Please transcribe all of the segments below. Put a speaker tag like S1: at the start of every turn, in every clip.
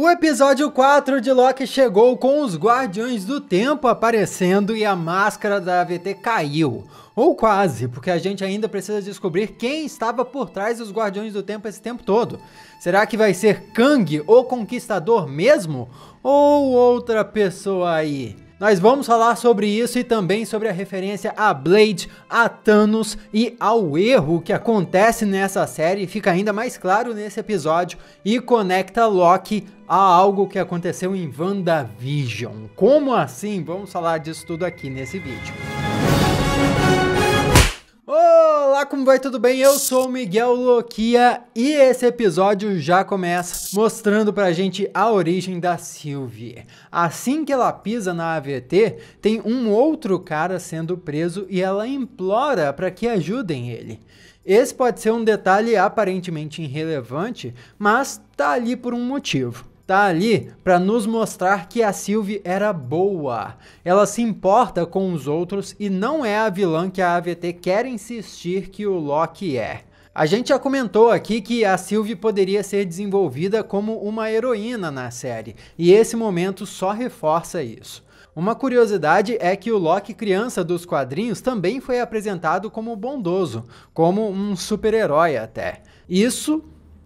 S1: O episódio 4 de Loki chegou com os Guardiões do Tempo aparecendo e a máscara da AVT caiu. Ou quase, porque a gente ainda precisa descobrir quem estava por trás dos Guardiões do Tempo esse tempo todo. Será que vai ser Kang, o Conquistador mesmo? Ou outra pessoa aí? Nós vamos falar sobre isso e também sobre a referência a Blade, a Thanos e ao erro que acontece nessa série, fica ainda mais claro nesse episódio e conecta Loki a algo que aconteceu em WandaVision. Como assim? Vamos falar disso tudo aqui nesse vídeo como vai? Tudo bem? Eu sou o Miguel Loquia e esse episódio já começa mostrando pra gente a origem da Sylvie. Assim que ela pisa na AVT, tem um outro cara sendo preso e ela implora para que ajudem ele. Esse pode ser um detalhe aparentemente irrelevante, mas tá ali por um motivo tá ali para nos mostrar que a Sylvie era boa. Ela se importa com os outros e não é a vilã que a AVT quer insistir que o Loki é. A gente já comentou aqui que a Sylvie poderia ser desenvolvida como uma heroína na série, e esse momento só reforça isso. Uma curiosidade é que o Loki criança dos quadrinhos também foi apresentado como bondoso, como um super-herói até. Isso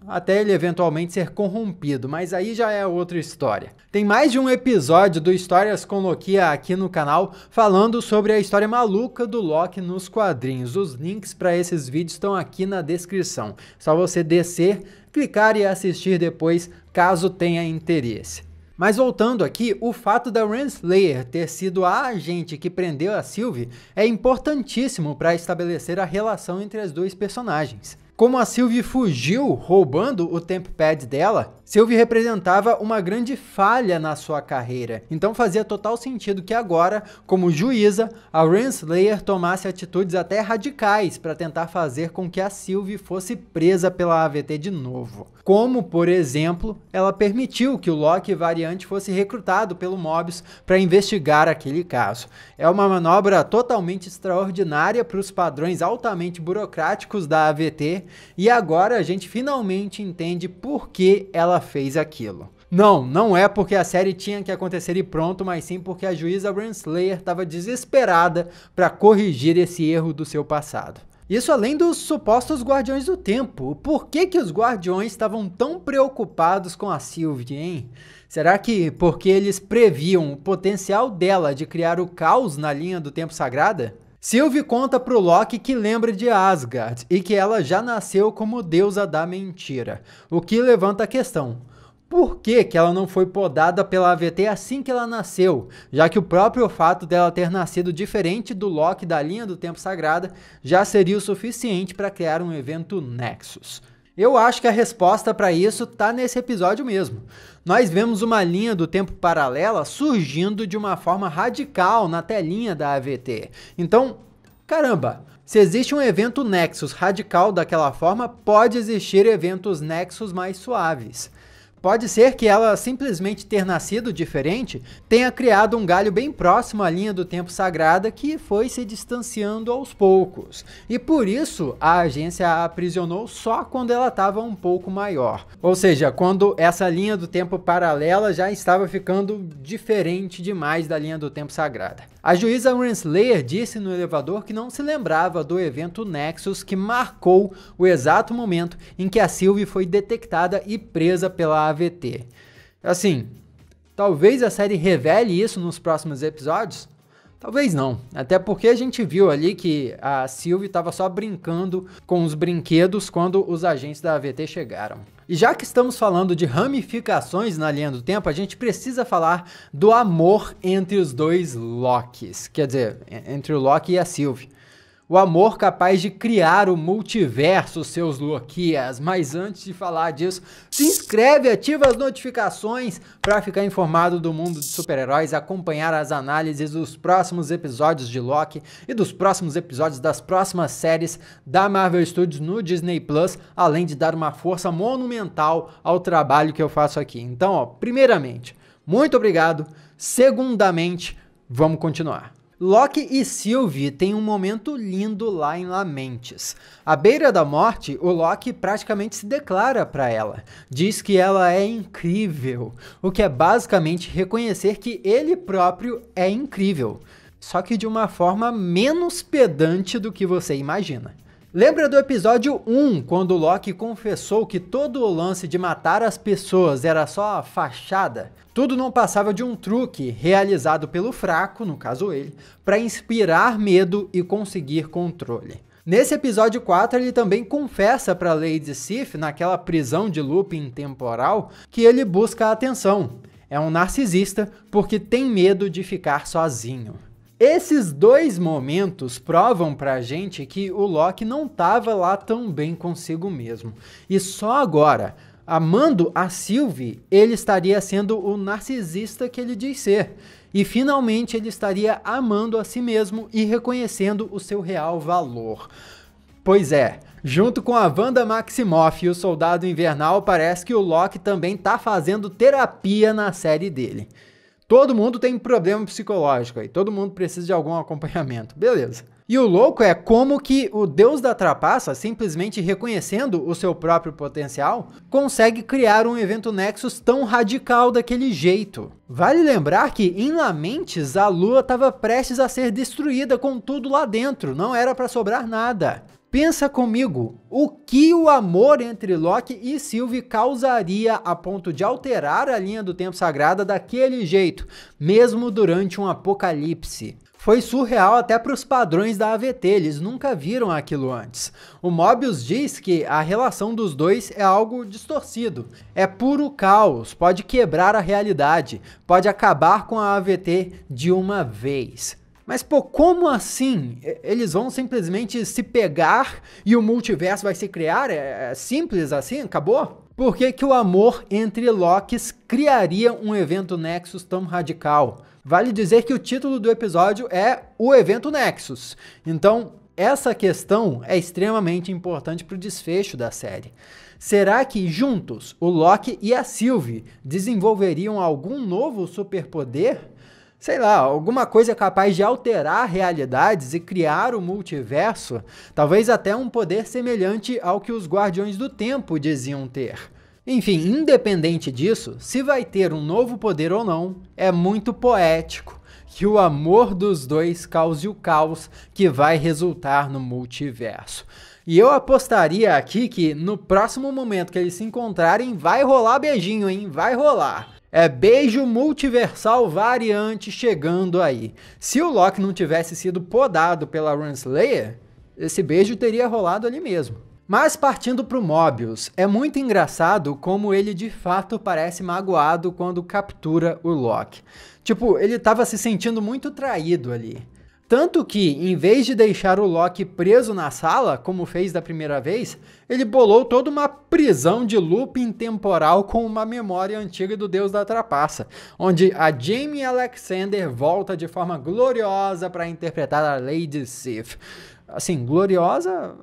S1: até ele eventualmente ser corrompido, mas aí já é outra história. Tem mais de um episódio do Histórias com Loki aqui no canal falando sobre a história maluca do Loki nos quadrinhos. Os links para esses vídeos estão aqui na descrição. Só você descer, clicar e assistir depois, caso tenha interesse. Mas voltando aqui, o fato da Renslayer ter sido a agente que prendeu a Sylvie é importantíssimo para estabelecer a relação entre as duas personagens. Como a Sylvie fugiu roubando o temp pad dela, Sylvie representava uma grande falha na sua carreira. Então fazia total sentido que agora, como juíza, a Renslayer tomasse atitudes até radicais para tentar fazer com que a Sylvie fosse presa pela AVT de novo. Como, por exemplo, ela permitiu que o Loki variante fosse recrutado pelo Mobius para investigar aquele caso. É uma manobra totalmente extraordinária para os padrões altamente burocráticos da AVT e agora a gente finalmente entende por que ela fez aquilo. Não, não é porque a série tinha que acontecer e pronto, mas sim porque a juíza Renslayer estava desesperada para corrigir esse erro do seu passado. Isso além dos supostos Guardiões do Tempo. Por que, que os Guardiões estavam tão preocupados com a Sylvie, hein? Será que porque eles previam o potencial dela de criar o caos na linha do tempo sagrada? Sylvie conta pro Loki que lembra de Asgard e que ela já nasceu como deusa da mentira, o que levanta a questão. Por que, que ela não foi podada pela AVT assim que ela nasceu, já que o próprio fato dela ter nascido diferente do Loki da linha do tempo sagrada já seria o suficiente para criar um evento Nexus? Eu acho que a resposta para isso está nesse episódio mesmo. Nós vemos uma linha do tempo paralela surgindo de uma forma radical na telinha da AVT. Então, caramba, se existe um evento Nexus radical daquela forma, pode existir eventos Nexus mais suaves. Pode ser que ela simplesmente ter nascido diferente tenha criado um galho bem próximo à linha do tempo sagrada que foi se distanciando aos poucos. E por isso a agência a aprisionou só quando ela estava um pouco maior. Ou seja, quando essa linha do tempo paralela já estava ficando diferente demais da linha do tempo sagrada. A juíza Renslayer disse no elevador que não se lembrava do evento Nexus que marcou o exato momento em que a Sylvie foi detectada e presa pela AVT. Assim, talvez a série revele isso nos próximos episódios? Talvez não, até porque a gente viu ali que a Sylvie estava só brincando com os brinquedos quando os agentes da AVT chegaram. E já que estamos falando de ramificações na linha do tempo, a gente precisa falar do amor entre os dois Locks. Quer dizer, entre o Loki e a Sylvie. O amor capaz de criar o multiverso, seus Luquias. Mas antes de falar disso, se inscreve, ativa as notificações para ficar informado do mundo de super-heróis, acompanhar as análises dos próximos episódios de Loki e dos próximos episódios das próximas séries da Marvel Studios no Disney Plus, além de dar uma força monumental ao trabalho que eu faço aqui. Então, ó, primeiramente, muito obrigado. Segundamente, vamos continuar. Loki e Sylvie têm um momento lindo lá em Lamentes. À beira da morte, o Loki praticamente se declara para ela. Diz que ela é incrível, o que é basicamente reconhecer que ele próprio é incrível, só que de uma forma menos pedante do que você imagina. Lembra do episódio 1, quando Loki confessou que todo o lance de matar as pessoas era só a fachada? Tudo não passava de um truque realizado pelo fraco, no caso ele, para inspirar medo e conseguir controle. Nesse episódio 4, ele também confessa para Lady Sif, naquela prisão de looping temporal, que ele busca atenção. É um narcisista porque tem medo de ficar sozinho. Esses dois momentos provam pra gente que o Loki não tava lá tão bem consigo mesmo. E só agora, amando a Sylvie, ele estaria sendo o narcisista que ele diz ser. E finalmente ele estaria amando a si mesmo e reconhecendo o seu real valor. Pois é, junto com a Wanda Maximoff e o Soldado Invernal, parece que o Loki também tá fazendo terapia na série dele. Todo mundo tem problema psicológico aí, todo mundo precisa de algum acompanhamento, beleza. E o louco é como que o deus da trapaça, simplesmente reconhecendo o seu próprio potencial, consegue criar um evento Nexus tão radical daquele jeito. Vale lembrar que em Lamentes a lua estava prestes a ser destruída com tudo lá dentro, não era para sobrar nada. Pensa comigo, o que o amor entre Loki e Sylvie causaria a ponto de alterar a linha do tempo sagrada daquele jeito, mesmo durante um apocalipse? Foi surreal até para os padrões da AVT, eles nunca viram aquilo antes. O Mobius diz que a relação dos dois é algo distorcido. É puro caos, pode quebrar a realidade, pode acabar com a AVT de uma vez. Mas, pô, como assim? Eles vão simplesmente se pegar e o multiverso vai se criar? É, é, simples assim? Acabou? Por que, que o amor entre Locks criaria um evento Nexus tão radical? Vale dizer que o título do episódio é O Evento Nexus. Então, essa questão é extremamente importante para o desfecho da série. Será que juntos o Loki e a Sylvie desenvolveriam algum novo superpoder? sei lá, alguma coisa capaz de alterar realidades e criar o um multiverso, talvez até um poder semelhante ao que os Guardiões do Tempo diziam ter. Enfim, independente disso, se vai ter um novo poder ou não, é muito poético que o amor dos dois cause o caos que vai resultar no multiverso. E eu apostaria aqui que no próximo momento que eles se encontrarem, vai rolar beijinho, hein? Vai rolar. É beijo multiversal variante chegando aí. Se o Loki não tivesse sido podado pela Renslayer, esse beijo teria rolado ali mesmo. Mas partindo pro Mobius, é muito engraçado como ele de fato parece magoado quando captura o Loki. Tipo, ele tava se sentindo muito traído ali. Tanto que, em vez de deixar o Loki preso na sala, como fez da primeira vez, ele bolou toda uma prisão de looping temporal com uma memória antiga do Deus da Trapaça, onde a Jamie Alexander volta de forma gloriosa para interpretar a Lady Sif. Assim, gloriosa,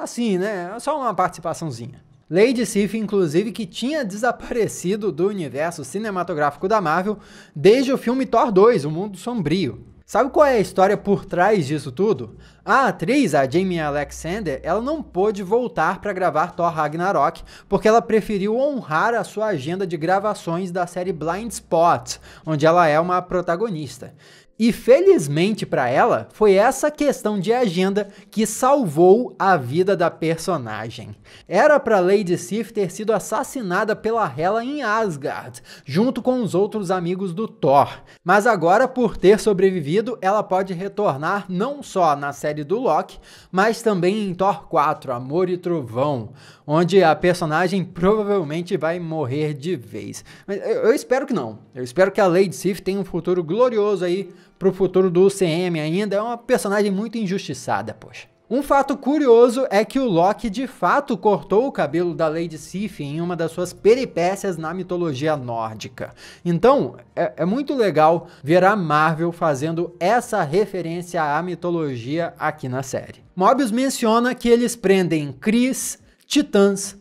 S1: assim, né? Só uma participaçãozinha. Lady Sif, inclusive, que tinha desaparecido do universo cinematográfico da Marvel desde o filme Thor 2, O Mundo Sombrio. Sabe qual é a história por trás disso tudo? A atriz, a Jamie Alexander, ela não pôde voltar para gravar Thor Ragnarok porque ela preferiu honrar a sua agenda de gravações da série Blind Spot, onde ela é uma protagonista. E felizmente para ela, foi essa questão de agenda que salvou a vida da personagem. Era para Lady Sif ter sido assassinada pela Hela em Asgard, junto com os outros amigos do Thor. Mas agora, por ter sobrevivido, ela pode retornar não só na série do Loki, mas também em Thor 4, Amor e Trovão onde a personagem provavelmente vai morrer de vez. Mas eu, eu espero que não. Eu espero que a Lady Sif tenha um futuro glorioso aí pro futuro do UCM ainda. É uma personagem muito injustiçada, poxa. Um fato curioso é que o Loki de fato cortou o cabelo da Lady Sif em uma das suas peripécias na mitologia nórdica. Então, é, é, muito legal ver a Marvel fazendo essa referência à mitologia aqui na série. Mobius menciona que eles prendem Chris, titãs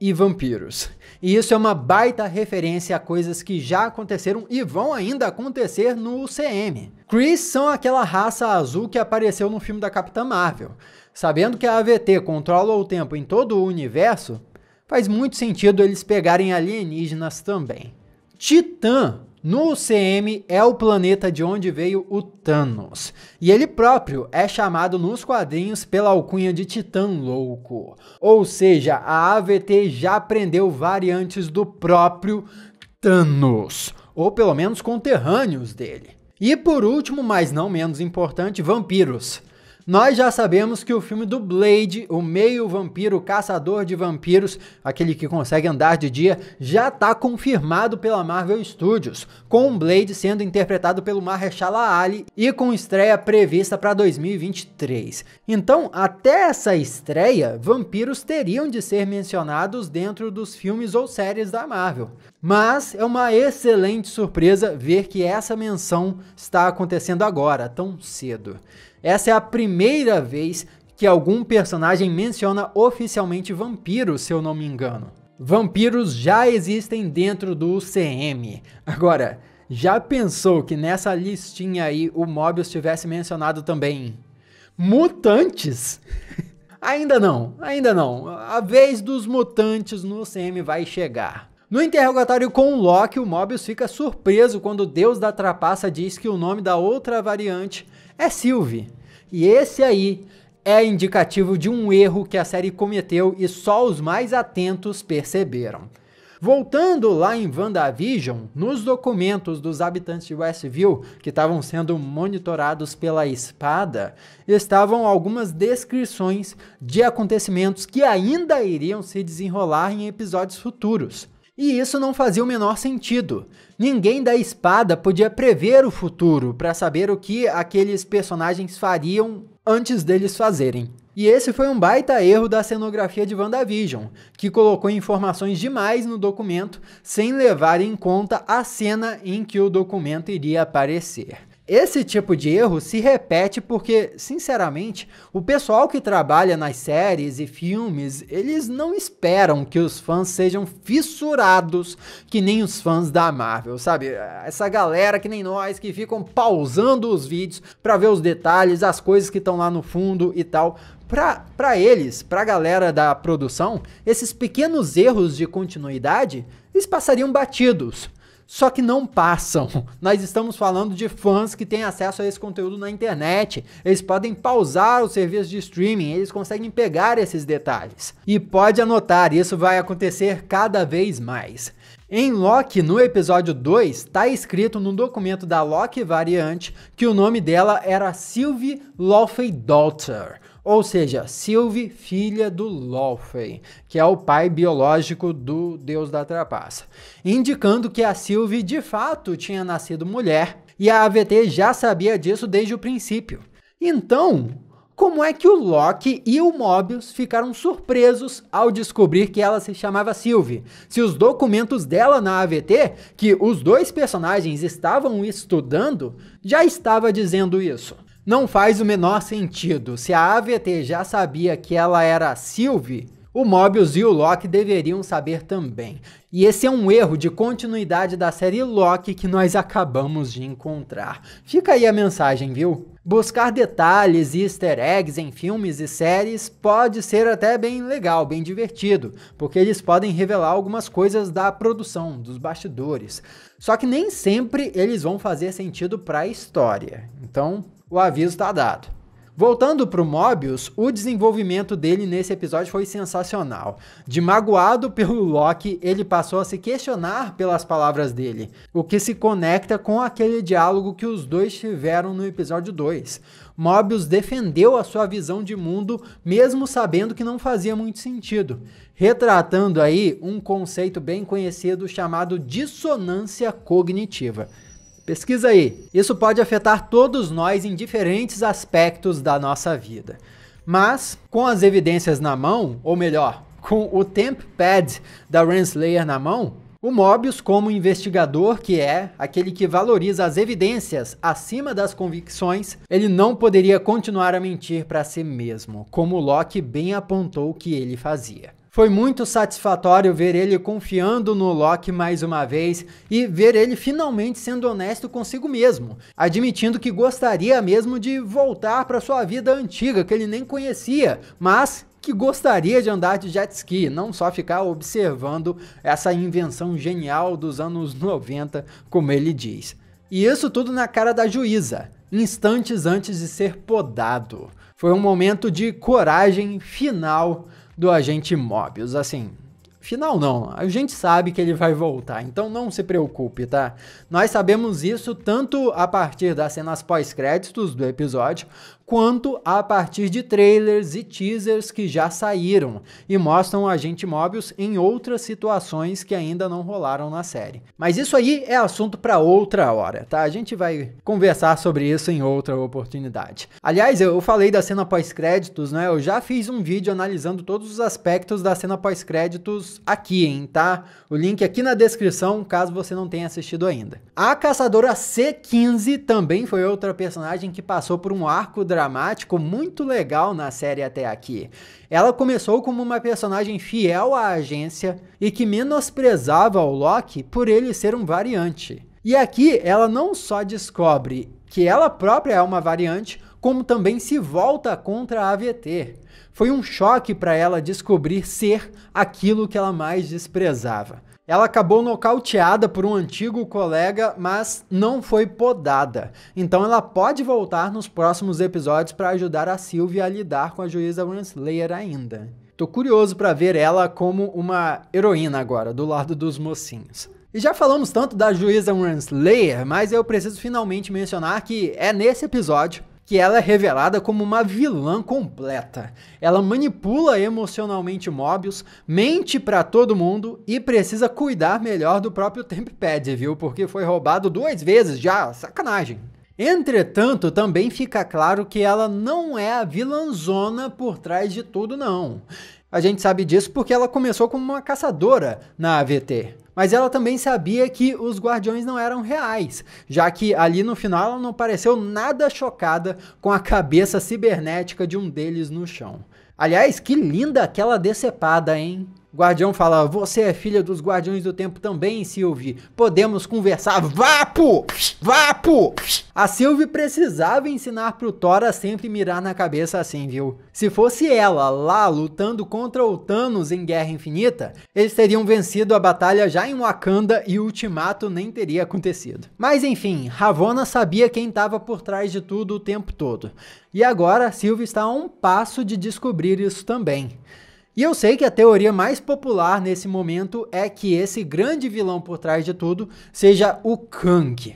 S1: e vampiros. E isso é uma baita referência a coisas que já aconteceram e vão ainda acontecer no UCM. Chris são aquela raça azul que apareceu no filme da Capitã Marvel. Sabendo que a AVT controla o tempo em todo o universo, faz muito sentido eles pegarem alienígenas também. Titã no CM é o planeta de onde veio o Thanos, e ele próprio é chamado nos quadrinhos pela alcunha de Titã Louco. Ou seja, a AVT já prendeu variantes do próprio Thanos, ou pelo menos conterrâneos dele. E por último, mas não menos importante, vampiros. Nós já sabemos que o filme do Blade, o meio vampiro caçador de vampiros, aquele que consegue andar de dia, já está confirmado pela Marvel Studios, com o Blade sendo interpretado pelo Mahershala Ali e com estreia prevista para 2023. Então, até essa estreia, vampiros teriam de ser mencionados dentro dos filmes ou séries da Marvel. Mas é uma excelente surpresa ver que essa menção está acontecendo agora, tão cedo. Essa é a primeira vez que algum personagem menciona oficialmente vampiros, se eu não me engano. Vampiros já existem dentro do CM. Agora, já pensou que nessa listinha aí o Mobius tivesse mencionado também mutantes? ainda não, ainda não. A vez dos mutantes no CM vai chegar. No interrogatório com Loki, o Mobius fica surpreso quando o deus da trapaça diz que o nome da outra variante é Sylvie. E esse aí é indicativo de um erro que a série cometeu e só os mais atentos perceberam. Voltando lá em WandaVision, nos documentos dos habitantes de Westview, que estavam sendo monitorados pela espada, estavam algumas descrições de acontecimentos que ainda iriam se desenrolar em episódios futuros. E isso não fazia o menor sentido. Ninguém da espada podia prever o futuro para saber o que aqueles personagens fariam antes deles fazerem. E esse foi um baita erro da cenografia de WandaVision, que colocou informações demais no documento sem levar em conta a cena em que o documento iria aparecer. Esse tipo de erro se repete porque, sinceramente, o pessoal que trabalha nas séries e filmes, eles não esperam que os fãs sejam fissurados que nem os fãs da Marvel, sabe? Essa galera que nem nós que ficam pausando os vídeos para ver os detalhes, as coisas que estão lá no fundo e tal. Pra, pra eles, pra galera da produção, esses pequenos erros de continuidade, eles passariam batidos só que não passam. Nós estamos falando de fãs que têm acesso a esse conteúdo na internet. Eles podem pausar o serviço de streaming, eles conseguem pegar esses detalhes. E pode anotar, isso vai acontecer cada vez mais. Em Loki, no episódio 2, está escrito num documento da Loki Variante que o nome dela era Sylvie Lawfey Daughter. Ou seja, Sylvie, filha do Lothlórien, que é o pai biológico do deus da trapaça, indicando que a Sylvie de fato tinha nascido mulher e a AVT já sabia disso desde o princípio. Então, como é que o Loki e o Mobius ficaram surpresos ao descobrir que ela se chamava Sylvie? Se os documentos dela na AVT, que os dois personagens estavam estudando, já estava dizendo isso. Não faz o menor sentido. Se a AVT já sabia que ela era Sylvie, o Mobius e o Loki deveriam saber também. E esse é um erro de continuidade da série Loki que nós acabamos de encontrar. Fica aí a mensagem, viu? Buscar detalhes e easter eggs em filmes e séries pode ser até bem legal, bem divertido, porque eles podem revelar algumas coisas da produção, dos bastidores. Só que nem sempre eles vão fazer sentido para a história. Então, o aviso está dado. Voltando para o Mobius, o desenvolvimento dele nesse episódio foi sensacional. De magoado pelo Loki, ele passou a se questionar pelas palavras dele, o que se conecta com aquele diálogo que os dois tiveram no episódio 2. Mobius defendeu a sua visão de mundo, mesmo sabendo que não fazia muito sentido, retratando aí um conceito bem conhecido chamado dissonância cognitiva. Pesquisa aí. Isso pode afetar todos nós em diferentes aspectos da nossa vida. Mas, com as evidências na mão, ou melhor, com o temp pad da Renslayer na mão, o Mobius, como investigador que é, aquele que valoriza as evidências acima das convicções, ele não poderia continuar a mentir para si mesmo, como Locke bem apontou que ele fazia. Foi muito satisfatório ver ele confiando no Loki mais uma vez e ver ele finalmente sendo honesto consigo mesmo, admitindo que gostaria mesmo de voltar para sua vida antiga que ele nem conhecia, mas que gostaria de andar de jet ski, não só ficar observando essa invenção genial dos anos 90, como ele diz. E isso tudo na cara da juíza, instantes antes de ser podado. Foi um momento de coragem final do agente Mobius. Assim, final não, a gente sabe que ele vai voltar, então não se preocupe, tá? Nós sabemos isso tanto a partir das cenas pós-créditos do episódio, quanto a partir de trailers e teasers que já saíram e mostram o agente Mobius em outras situações que ainda não rolaram na série. Mas isso aí é assunto para outra hora, tá? A gente vai conversar sobre isso em outra oportunidade. Aliás, eu falei da cena pós-créditos, né? Eu já fiz um vídeo analisando todos os aspectos da cena pós-créditos aqui, hein, tá? O link aqui na descrição, caso você não tenha assistido ainda. A caçadora C15 também foi outra personagem que passou por um arco dramático dramático muito legal na série até aqui. Ela começou como uma personagem fiel à agência e que menosprezava o Loki por ele ser um variante. E aqui ela não só descobre que ela própria é uma variante, como também se volta contra a AVT. Foi um choque para ela descobrir ser aquilo que ela mais desprezava. Ela acabou nocauteada por um antigo colega, mas não foi podada. Então ela pode voltar nos próximos episódios para ajudar a Sylvia a lidar com a juíza Renslayer ainda. Tô curioso para ver ela como uma heroína agora, do lado dos mocinhos. E já falamos tanto da juíza Renslayer, mas eu preciso finalmente mencionar que é nesse episódio que ela é revelada como uma vilã completa. Ela manipula emocionalmente Mobius, mente para todo mundo e precisa cuidar melhor do próprio Tempad, viu? Porque foi roubado duas vezes já, sacanagem. Entretanto, também fica claro que ela não é a vilãzona por trás de tudo, não. A gente sabe disso porque ela começou como uma caçadora na AVT. Mas ela também sabia que os guardiões não eram reais, já que ali no final ela não pareceu nada chocada com a cabeça cibernética de um deles no chão. Aliás, que linda aquela decepada, hein? Guardião fala: Você é filha dos Guardiões do Tempo também, Sylvie. Podemos conversar. Vapo! Vapo! A Sylvie precisava ensinar pro Thor a sempre mirar na cabeça assim, viu? Se fosse ela lá lutando contra o Thanos em Guerra Infinita, eles teriam vencido a batalha já em Wakanda e o Ultimato nem teria acontecido. Mas enfim, Ravonna sabia quem estava por trás de tudo o tempo todo. E agora, Sylvie está a um passo de descobrir isso também. E eu sei que a teoria mais popular nesse momento é que esse grande vilão por trás de tudo seja o Kang.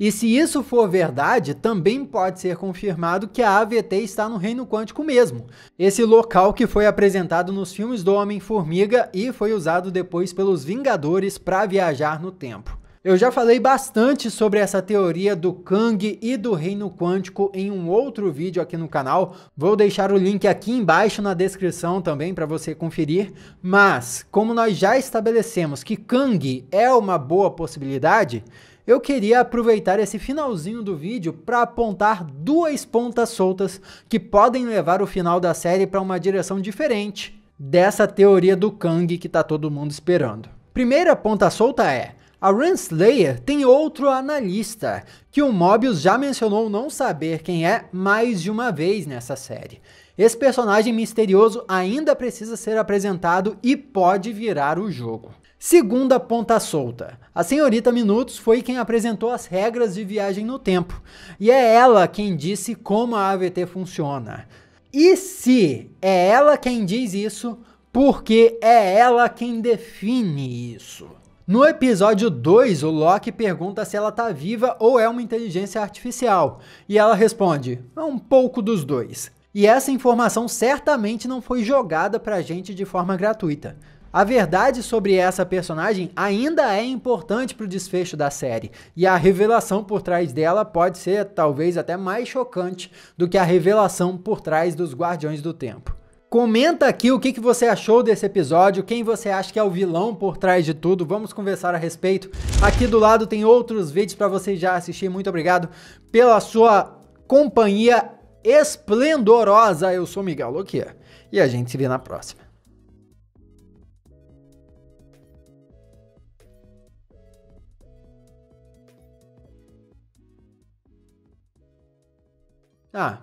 S1: E se isso for verdade, também pode ser confirmado que a AVT está no Reino Quântico mesmo. Esse local que foi apresentado nos filmes do Homem-Formiga e foi usado depois pelos Vingadores para viajar no tempo. Eu já falei bastante sobre essa teoria do Kang e do reino quântico em um outro vídeo aqui no canal. Vou deixar o link aqui embaixo na descrição também para você conferir. Mas, como nós já estabelecemos que Kang é uma boa possibilidade, eu queria aproveitar esse finalzinho do vídeo para apontar duas pontas soltas que podem levar o final da série para uma direção diferente dessa teoria do Kang que está todo mundo esperando. Primeira ponta solta é: a Renslayer tem outro analista, que o Mobius já mencionou não saber quem é mais de uma vez nessa série. Esse personagem misterioso ainda precisa ser apresentado e pode virar o jogo. Segunda ponta solta. A senhorita Minutos foi quem apresentou as regras de viagem no tempo, e é ela quem disse como a AVT funciona. E se é ela quem diz isso, porque é ela quem define isso. No episódio 2, o Loki pergunta se ela tá viva ou é uma inteligência artificial, e ela responde: "É um pouco dos dois". E essa informação certamente não foi jogada pra gente de forma gratuita. A verdade sobre essa personagem ainda é importante para o desfecho da série, e a revelação por trás dela pode ser talvez até mais chocante do que a revelação por trás dos Guardiões do Tempo. Comenta aqui o que, que você achou desse episódio, quem você acha que é o vilão por trás de tudo, vamos conversar a respeito. Aqui do lado tem outros vídeos para você já assistir, muito obrigado pela sua companhia esplendorosa. Eu sou Miguel Loquia e a gente se vê na próxima. Ah,